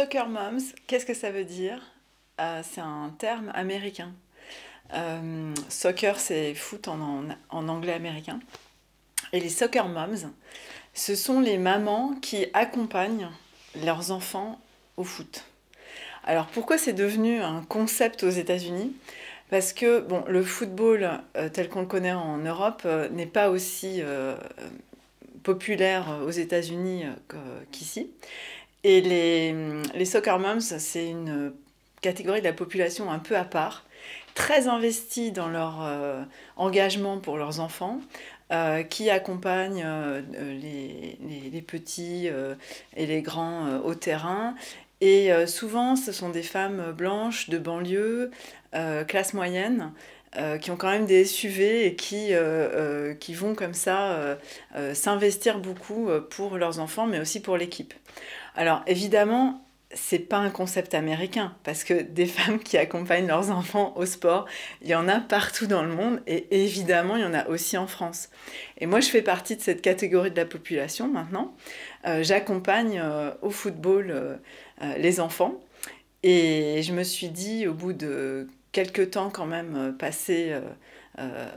Soccer moms, qu'est-ce que ça veut dire euh, C'est un terme américain. Euh, soccer, c'est foot en, anglais américain. Et les soccer moms, ce sont les mamans qui accompagnent leurs enfants au foot. Alors pourquoi c'est devenu un concept aux États-Unis Parce que bon, le football euh, tel qu'on le connaît en Europe n'est pas aussi populaire aux États-Unis qu'ici. Et les, soccer moms, c'est une catégorie de la population un peu à part, très investie dans leur euh, engagement pour leurs enfants, euh, qui accompagnent euh, les, petits et les grands au terrain. Et souvent, ce sont des femmes blanches de banlieue, classe moyenne, euh, qui ont quand même des SUV et qui, euh, euh, qui vont comme ça s'investir beaucoup pour leurs enfants, mais aussi pour l'équipe. Alors évidemment, c'est pas un concept américain parce que des femmes qui accompagnent leurs enfants au sport, il y en a partout dans le monde et évidemment il y en a aussi en France. Et moi je fais partie de cette catégorie de la population maintenant. J'accompagne au football les enfants et je me suis dit au bout de quelques temps quand même euh, passé euh, euh,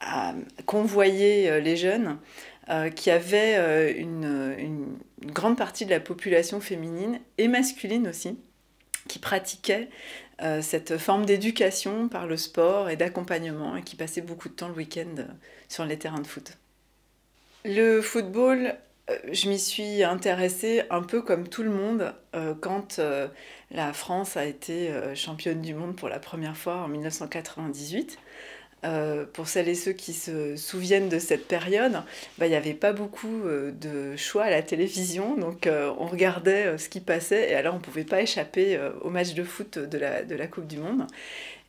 à convoyer les jeunes, qui avaient une, grande partie de la population féminine et masculine aussi, qui pratiquait cette forme d'éducation par le sport et d'accompagnement et qui passait beaucoup de temps le week-end sur les terrains de foot. Le football euh, je m'y suis intéressée un peu comme tout le monde euh, quand euh, la France a été championne du monde pour la première fois en 1998. pour celles et ceux qui se souviennent de cette période, bah, il n'y avait pas beaucoup de choix à la télévision, donc on regardait ce qui passait et alors on ne pouvait pas échapper au match de foot de la Coupe du Monde.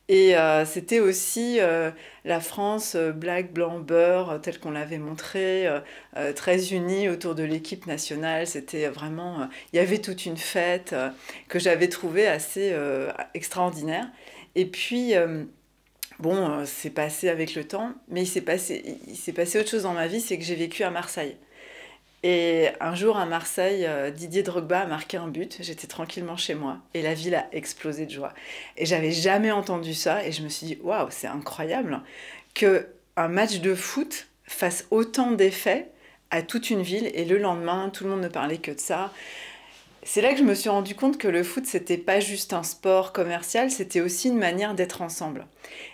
Et euh, c'était aussi euh, la France euh, black, blanc, beurre, telle qu'on l'avait montré, très unie autour de l'équipe nationale. C'était vraiment. Il y avait toute une fête que j'avais trouvée assez extraordinaire. Et puis. Bon, c'est passé avec le temps, mais il s'est passé, passé autre chose dans ma vie, c'est que j'ai vécu à Marseille. Et un jour à Marseille, euh, Didier Drogba a marqué un but. J'étais tranquillement chez moi et la ville a explosé de joie. Et j'avais jamais entendu ça et je me suis dit waouh, c'est incroyable que un match de foot fasse autant d'effet à toute une ville et le lendemain, tout le monde ne parlait que de ça. C'est là que je me suis rendu compte que le foot, n'était pas juste un sport commercial, c'était aussi une manière d'être ensemble.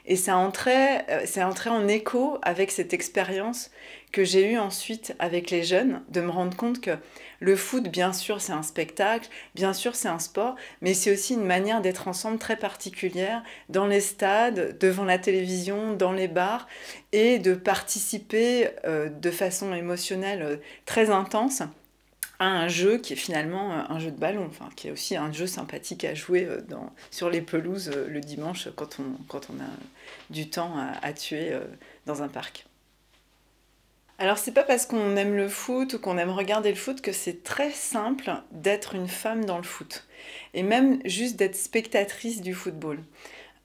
Et ça entrait, euh, ça en écho avec cette expérience que j'ai eue ensuite avec les jeunes, de me rendre compte que le foot, bien sûr, c'est un spectacle, bien sûr, c'est un sport, mais c'est aussi une manière d'être ensemble très particulière dans les stades, devant la télévision, dans les bars, et de participer euh, de façon émotionnelle euh, très intense à un jeu qui est finalement euh, un jeu de ballon, qui est aussi un jeu sympathique à jouer euh, sur les pelouses euh, le dimanche quand on, a du temps à, tuer dans un parc. Alors c'est pas parce qu'on aime le foot ou qu'on aime regarder le foot que c'est très simple d'être une femme dans le foot. Et même juste d'être spectatrice du football.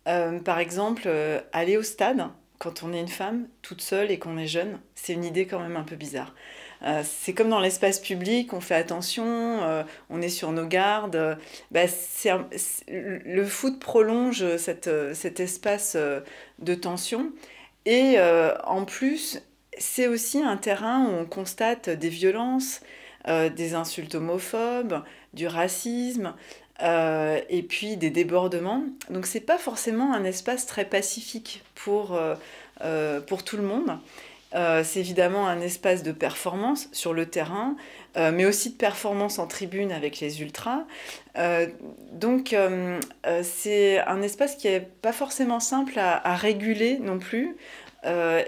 par exemple, aller au stade quand on est une femme toute seule et qu'on est jeune, c'est une idée quand même un peu bizarre. Euh, c'est comme dans l'espace public, on fait attention, euh, on est sur nos gardes. Bah, le foot prolonge cet espace euh, de tension. Et en plus, c'est aussi un terrain où on constate des violences, des insultes homophobes, du racisme. et puis des débordements. Donc c'est pas forcément un espace très pacifique pour tout le monde. Euh, c'est évidemment un espace de performance sur le terrain, euh, mais aussi de performance en tribune avec les ultras. Euh, donc c'est un espace qui n'est pas forcément simple à, à réguler non plus.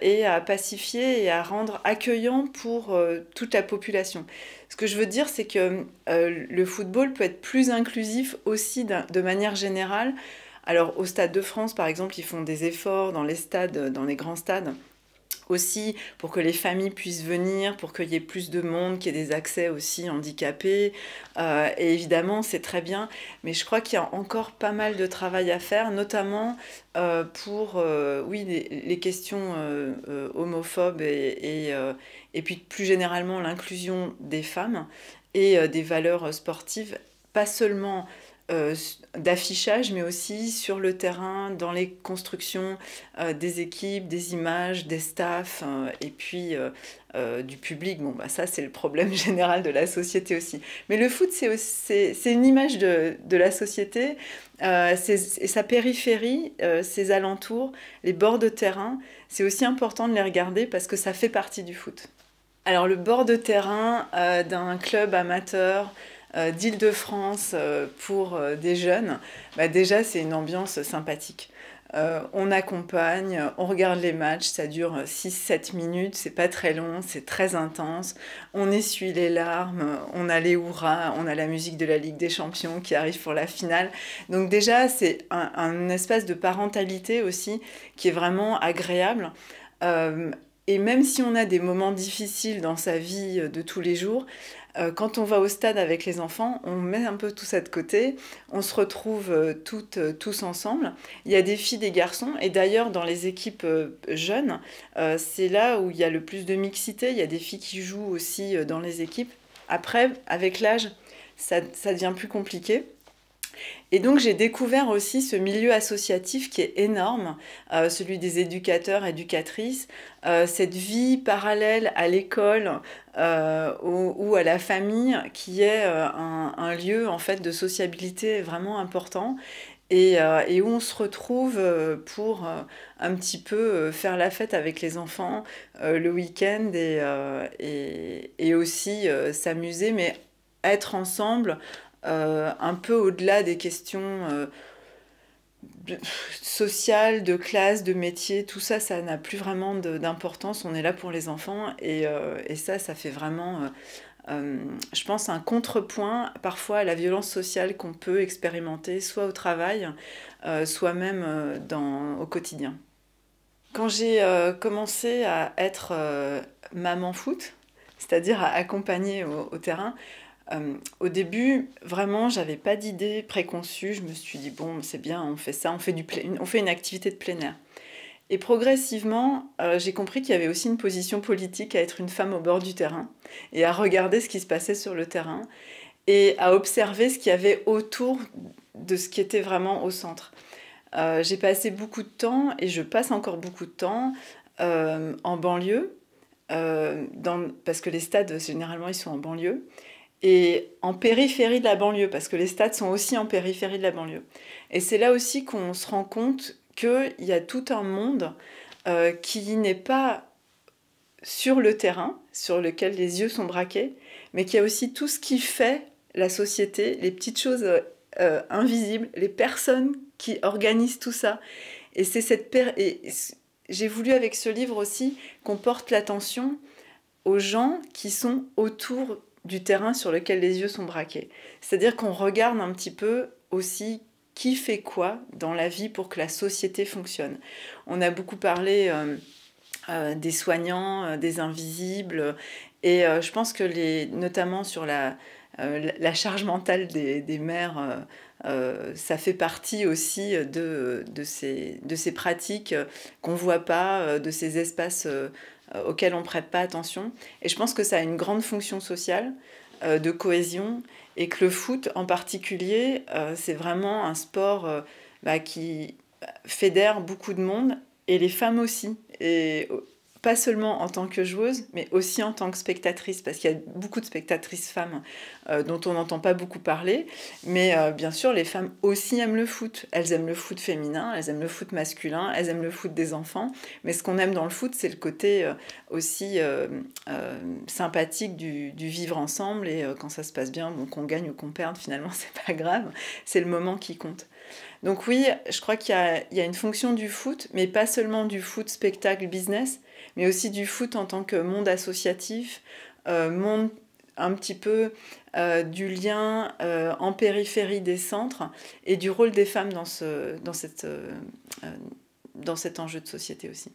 et à pacifier et à rendre accueillant pour toute la population. Ce que je veux dire, c'est que le football peut être plus inclusif aussi de manière générale. Alors au Stade de France, par exemple, ils font des efforts dans les stades, dans les grands stades, aussi pour que les familles puissent venir, pour qu'il y ait plus de monde, qu'il y ait des accès aussi handicapés. Euh, et évidemment, c'est très bien, mais je crois qu'il y a encore pas mal de travail à faire, notamment euh, pour euh, oui, les, questions homophobes et, et, et, puis plus généralement l'inclusion des femmes et des valeurs sportives, pas seulement euh, d'affichage, mais aussi sur le terrain, dans les constructions euh, des équipes, des images, des staffs, euh, et puis du public. Bon, bah, ça, c'est le problème général de la société aussi. Mais le foot, c'est une image de, la société, et sa périphérie, ses alentours, les bords de terrain. C'est aussi important de les regarder parce que ça fait partie du foot. Alors, le bord de terrain d'un club amateur, euh, d'Île-de-France euh, pour euh, des jeunes, bah, déjà c'est une ambiance sympathique. on accompagne, on regarde les matchs, ça dure 6-7 minutes, c'est pas très long, c'est très intense. On essuie les larmes, on a les hurrahs, on a la musique de la Ligue des Champions qui arrive pour la finale. Donc, déjà, c'est un, espace de parentalité aussi qui est vraiment agréable. Et même si on a des moments difficiles dans sa vie euh, de tous les jours, euh, quand on va au stade avec les enfants, on met un peu tout ça de côté, on se retrouve euh, toutes, tous ensemble. Il y a des filles, des garçons, et d'ailleurs dans les équipes jeunes, c'est là où il y a le plus de mixité, il y a des filles qui jouent aussi dans les équipes. Après, avec l'âge, ça, ça devient plus compliqué. Et donc j'ai découvert aussi ce milieu associatif qui est énorme, euh, celui des éducateurs, éducatrices, euh, cette vie parallèle à l'école euh, ou, à la famille qui est un, lieu en fait de sociabilité vraiment important. Et, où on se retrouve pour un petit peu faire la fête avec les enfants le week-end et, aussi s'amuser, mais être ensemble euh, un peu au-delà des questions euh, sociales, de classe, de métier, tout ça, ça n'a plus vraiment d'importance. On est là pour les enfants et, euh, et ça, ça fait vraiment, je pense, un contrepoint parfois à la violence sociale qu'on peut expérimenter, soit au travail, soit même dans, au quotidien. Quand j'ai commencé à être maman foot, c'est-à-dire à accompagner au terrain, euh, au début, vraiment, j'avais pas d'idée préconçue. Je me suis dit, bon, c'est bien, on fait ça, on fait, du on fait une activité de plein air. Et progressivement, euh, j'ai compris qu'il y avait aussi une position politique à être une femme au bord du terrain et à regarder ce qui se passait sur le terrain et à observer ce qu'il y avait autour de ce qui était vraiment au centre. Euh, j'ai passé beaucoup de temps et je passe encore beaucoup de temps en banlieue, parce que les stades, généralement, ils sont en banlieue et en périphérie de la banlieue, parce que les stades sont aussi en périphérie de la banlieue. Et c'est là aussi qu'on se rend compte qu'il y a tout un monde euh, qui n'est pas sur le terrain, sur lequel les yeux sont braqués, mais qu'il y a aussi tout ce qui fait la société, les petites choses euh, euh, invisibles, les personnes qui organisent tout ça. Et c'est cette... Et j'ai voulu avec ce livre aussi qu'on porte l'attention aux gens qui sont autour du terrain sur lequel les yeux sont braqués. C'est-à-dire qu'on regarde un petit peu aussi qui fait quoi dans la vie pour que la société fonctionne. On a beaucoup parlé euh, euh, des soignants, euh, des invisibles, et je pense que les, notamment sur la, charge mentale des, mères, ça fait partie aussi de, de, ces, de ces pratiques qu'on ne voit pas, de ces espaces euh, auxquels on ne prête pas attention. Et je pense que ça a une grande fonction sociale euh, de cohésion et que le foot en particulier, euh, c'est vraiment un sport bah, qui fédère beaucoup de monde et les femmes aussi. Et pas seulement en tant que joueuse, mais aussi en tant que spectatrice, parce qu'il y a beaucoup de spectatrices femmes euh, dont on n'entend pas beaucoup parler. Mais euh, bien sûr, les femmes aussi aiment le foot. Elles aiment le foot féminin, elles aiment le foot masculin, elles aiment le foot des enfants. Mais ce qu'on aime dans le foot, c'est le côté euh, aussi sympathique du, vivre ensemble. Et quand ça se passe bien, bon, qu'on gagne ou qu'on perde, finalement, c'est pas grave. C'est le moment qui compte. Donc oui, je crois qu'il y, a une fonction du foot, mais pas seulement du foot spectacle business, mais aussi du foot en tant que monde associatif, euh, monde un petit peu euh, du lien euh, en périphérie des centres et du rôle des femmes dans cet enjeu de société aussi.